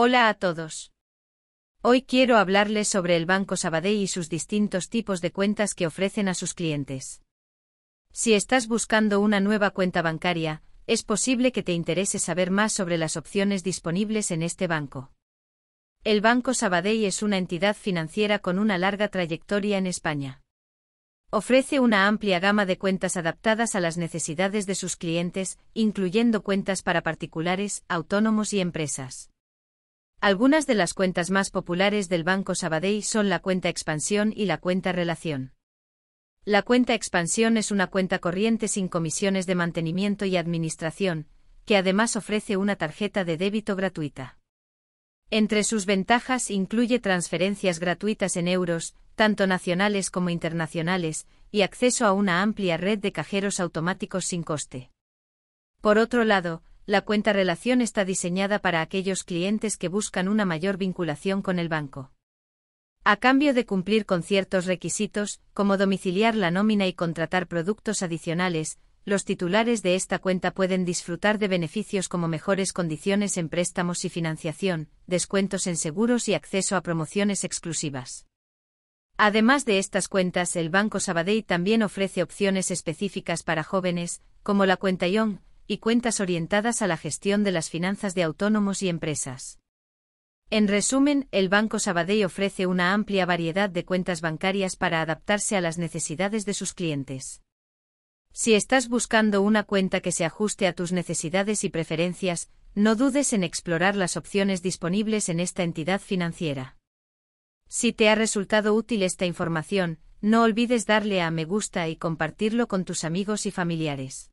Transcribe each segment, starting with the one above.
Hola a todos. Hoy quiero hablarles sobre el Banco Sabadell y sus distintos tipos de cuentas que ofrecen a sus clientes. Si estás buscando una nueva cuenta bancaria, es posible que te interese saber más sobre las opciones disponibles en este banco. El Banco Sabadell es una entidad financiera con una larga trayectoria en España. Ofrece una amplia gama de cuentas adaptadas a las necesidades de sus clientes, incluyendo cuentas para particulares, autónomos y empresas. Algunas de las cuentas más populares del Banco Sabadell son la cuenta expansión y la cuenta relación. La cuenta expansión es una cuenta corriente sin comisiones de mantenimiento y administración, que además ofrece una tarjeta de débito gratuita. Entre sus ventajas incluye transferencias gratuitas en euros, tanto nacionales como internacionales, y acceso a una amplia red de cajeros automáticos sin coste. Por otro lado, la cuenta relación está diseñada para aquellos clientes que buscan una mayor vinculación con el banco. A cambio de cumplir con ciertos requisitos, como domiciliar la nómina y contratar productos adicionales, los titulares de esta cuenta pueden disfrutar de beneficios como mejores condiciones en préstamos y financiación, descuentos en seguros y acceso a promociones exclusivas. Además de estas cuentas, el Banco Sabadell también ofrece opciones específicas para jóvenes, como la cuenta Young y cuentas orientadas a la gestión de las finanzas de autónomos y empresas. En resumen, el Banco Sabadell ofrece una amplia variedad de cuentas bancarias para adaptarse a las necesidades de sus clientes. Si estás buscando una cuenta que se ajuste a tus necesidades y preferencias, no dudes en explorar las opciones disponibles en esta entidad financiera. Si te ha resultado útil esta información, no olvides darle a me gusta y compartirlo con tus amigos y familiares.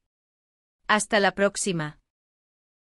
Hasta la próxima.